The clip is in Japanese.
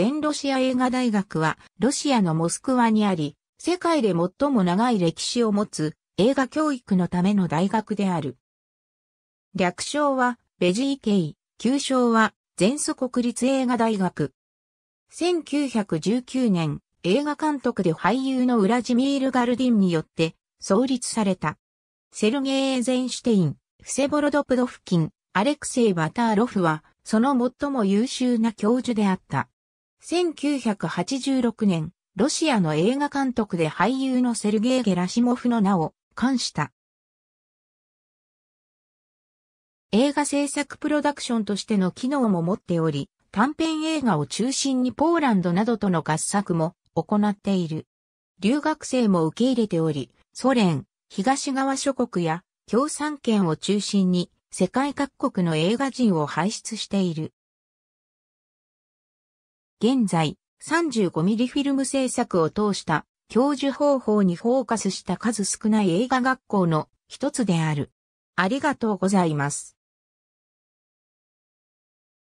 全ロシア映画大学は、ロシアのモスクワにあり、世界で最も長い歴史を持つ映画教育のための大学である。略称は、ベジーケイ、旧称は、全祖国立映画大学。1919年、映画監督で俳優のウラジミール・ガルディンによって創立された。セルゲイ・エーゼンシュテイン、フセボロドプドフキン、アレクセイ・バターロフは、その最も優秀な教授であった。1986年、ロシアの映画監督で俳優のセルゲイ・ゲラシモフの名を冠した。映画制作プロダクションとしての機能も持っており、短編映画を中心にポーランドなどとの合作も行っている。留学生も受け入れており、ソ連、東側諸国や共産圏を中心に世界各国の映画人を輩出している。現在、35ミリフィルム制作を通した教授方法にフォーカスした数少ない映画学校の一つである。ありがとうございます。